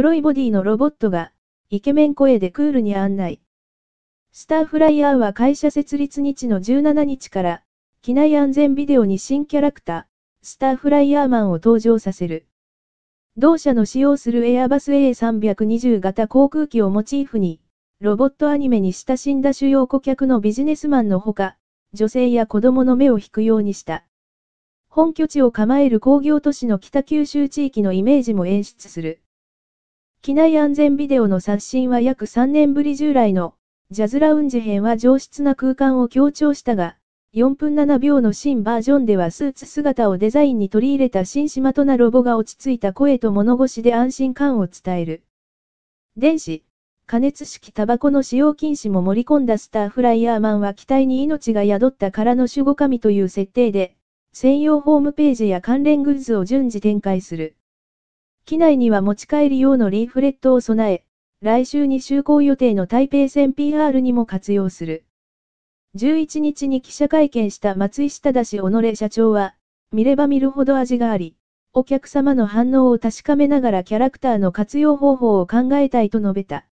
黒いボディのロボットが、イケメン声でクールに案内。スターフライヤーは会社設立日の17日から、機内安全ビデオに新キャラクター、スターフライヤーマンを登場させる。同社の使用するエアバス A320 型航空機をモチーフに、ロボットアニメに親しんだ主要顧客のビジネスマンのほか、女性や子供の目を引くようにした。本拠地を構える工業都市の北九州地域のイメージも演出する。機内安全ビデオの刷新は約3年ぶり従来の、ジャズラウンジ編は上質な空間を強調したが、4分7秒の新バージョンではスーツ姿をデザインに取り入れた新島となロボが落ち着いた声と物腰で安心感を伝える。電子、加熱式タバコの使用禁止も盛り込んだスターフライヤーマンは機体に命が宿ったからの守護神という設定で、専用ホームページや関連グッズを順次展開する。機内には持ち帰り用のリーフレットを備え、来週に就航予定の台北線 PR にも活用する。11日に記者会見した松井下田氏己社長は、見れば見るほど味があり、お客様の反応を確かめながらキャラクターの活用方法を考えたいと述べた。